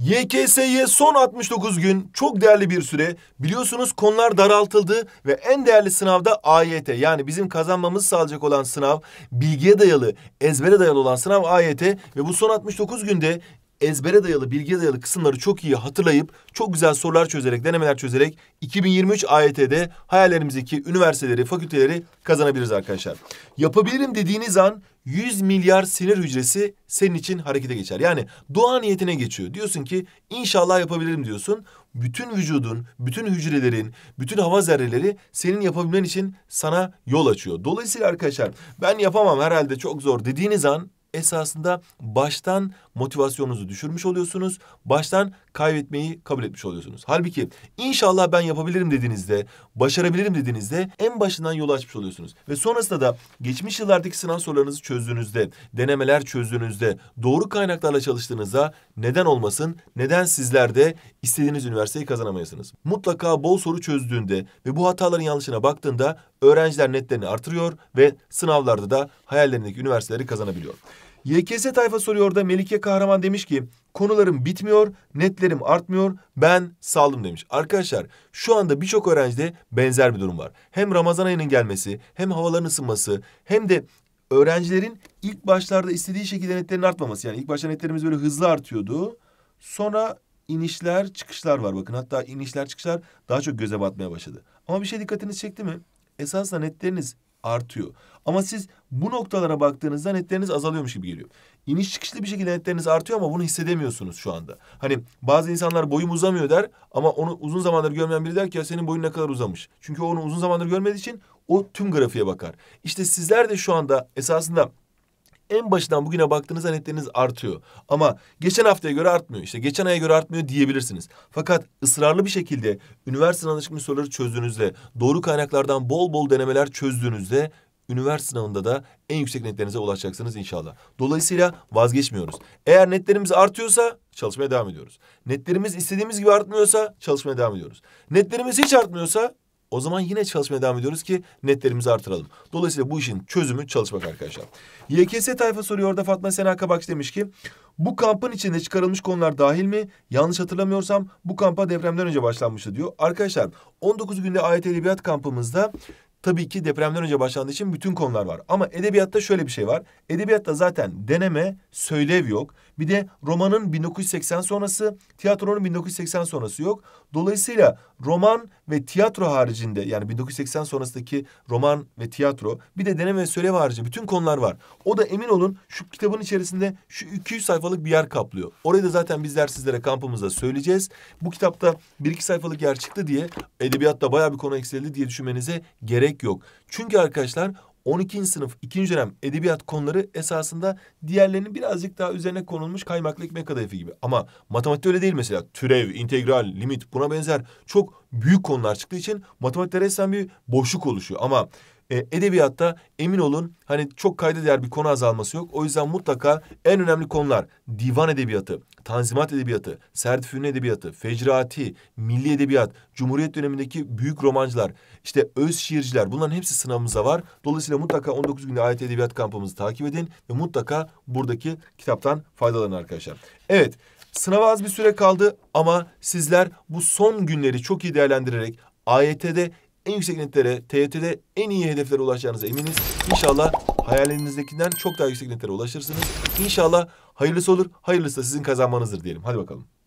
YKS'ye son 69 gün çok değerli bir süre. Biliyorsunuz konular daraltıldı ve en değerli sınav da AYT yani bizim kazanmamızı sağlayacak olan sınav bilgiye dayalı, ezbere dayalı olan sınav AYT ve bu son 69 günde ezbere dayalı, bilgiye dayalı kısımları çok iyi hatırlayıp çok güzel sorular çözerek, denemeler çözerek 2023 AYT'de hayallerimizdeki üniversiteleri, fakülteleri kazanabiliriz arkadaşlar. Yapabilirim dediğiniz an 100 milyar sinir hücresi senin için harekete geçer. Yani dua niyetine geçiyor. Diyorsun ki inşallah yapabilirim diyorsun. Bütün vücudun, bütün hücrelerin, bütün hava zerreleri senin yapabilmen için sana yol açıyor. Dolayısıyla arkadaşlar ben yapamam herhalde çok zor dediğiniz an esasında baştan motivasyonunuzu düşürmüş oluyorsunuz. Baştan kaybetmeyi kabul etmiş oluyorsunuz. Halbuki inşallah ben yapabilirim dediğinizde, başarabilirim dediğinizde en başından yol açmış oluyorsunuz. Ve sonrasında da geçmiş yıllardaki sınav sorularınızı çözdüğünüzde, denemeler çözdüğünüzde, doğru kaynaklarla çalıştığınızda neden olmasın, neden sizler de istediğiniz üniversiteyi kazanamayasınız. Mutlaka bol soru çözdüğünde ve bu hataların yanlışına baktığında öğrenciler netlerini artırıyor ve sınavlarda da hayallerindeki üniversiteleri kazanabiliyor. YKS tayfa soruyor da Melike Kahraman demiş ki konularım bitmiyor, netlerim artmıyor, ben saldım demiş. Arkadaşlar şu anda birçok öğrencide benzer bir durum var. Hem Ramazan ayının gelmesi, hem havaların ısınması, hem de öğrencilerin ilk başlarda istediği şekilde netlerin artmaması. Yani ilk başta netlerimiz böyle hızlı artıyordu. Sonra inişler, çıkışlar var bakın. Hatta inişler, çıkışlar daha çok göze batmaya başladı. Ama bir şey dikkatinizi çekti mi? Esasında netleriniz artıyor. Ama siz bu noktalara baktığınızda netleriniz azalıyormuş gibi geliyor. İniş çıkışlı bir şekilde netleriniz artıyor ama bunu hissedemiyorsunuz şu anda. Hani bazı insanlar boyum uzamıyor der ama onu uzun zamandır görmeyen biri der ki ya senin boyun ne kadar uzamış. Çünkü onu uzun zamandır görmediği için o tüm grafiğe bakar. İşte sizler de şu anda esasında en başından bugüne baktığınızda netleriniz artıyor. Ama geçen haftaya göre artmıyor. İşte geçen aya göre artmıyor diyebilirsiniz. Fakat ısrarlı bir şekilde üniversite sınavına çıkmış soruları çözdüğünüzde, doğru kaynaklardan bol bol denemeler çözdüğünüzde üniversite sınavında da en yüksek netlerinize ulaşacaksınız inşallah. Dolayısıyla vazgeçmiyoruz. Eğer netlerimiz artıyorsa çalışmaya devam ediyoruz. Netlerimiz istediğimiz gibi artmıyorsa çalışmaya devam ediyoruz. Netlerimiz hiç artmıyorsa o zaman yine çalışmaya devam ediyoruz ki netlerimizi artıralım. Dolayısıyla bu işin çözümü çalışmak arkadaşlar. YKS tayfa soruyor orada Fatma Sena Kabakçı demiş ki bu kampın içinde çıkarılmış konular dahil mi? Yanlış hatırlamıyorsam bu kampa depremden önce başlanmıştı diyor. Arkadaşlar 19 günde AYT Edebiyat kampımızda tabii ki depremden önce başlandığı için bütün konular var. Ama edebiyatta şöyle bir şey var. Edebiyatta zaten deneme, söylev yok. Bir de romanın 1980 sonrası, tiyatronun 1980 sonrası yok. Dolayısıyla roman ve tiyatro haricinde yani 1980 sonrasındaki roman ve tiyatro bir de deneme ve söylev harici bütün konular var. O da emin olun şu kitabın içerisinde şu 200 sayfalık bir yer kaplıyor. Orayı da zaten bizler sizlere kampımızda söyleyeceğiz. Bu kitapta bir iki sayfalık yer çıktı diye edebiyatta bayağı bir konu eksildi diye düşünmenize gerek gerek yok. Çünkü arkadaşlar 12. sınıf 2. dönem edebiyat konuları esasında diğerlerinin birazcık daha üzerine konulmuş kaymaklı ekmek kadayıfı gibi. Ama matematik öyle değil mesela. Türev, integral, limit buna benzer çok büyük konular çıktığı için matematikte resmen bir boşluk oluşuyor. Ama e, edebiyatta emin olun hani çok kayda değer bir konu azalması yok. O yüzden mutlaka en önemli konular divan edebiyatı, Tanzimat Edebiyatı, Sertifüne Edebiyatı, Fecrati, Milli Edebiyat, Cumhuriyet dönemindeki büyük romancılar, işte öz şiirciler bunların hepsi sınavımıza var. Dolayısıyla mutlaka 19 günde AYT Edebiyat kampımızı takip edin ve mutlaka buradaki kitaptan faydalanın arkadaşlar. Evet, sınava az bir süre kaldı ama sizler bu son günleri çok iyi değerlendirerek AYT'de en yüksek netlere, TYT'de en iyi hedeflere ulaşacağınıza eminiz. İnşallah hayalinizdekinden çok daha yüksek netlere ulaşırsınız. İnşallah hayırlısı olur, hayırlısı da sizin kazanmanızdır diyelim. Hadi bakalım.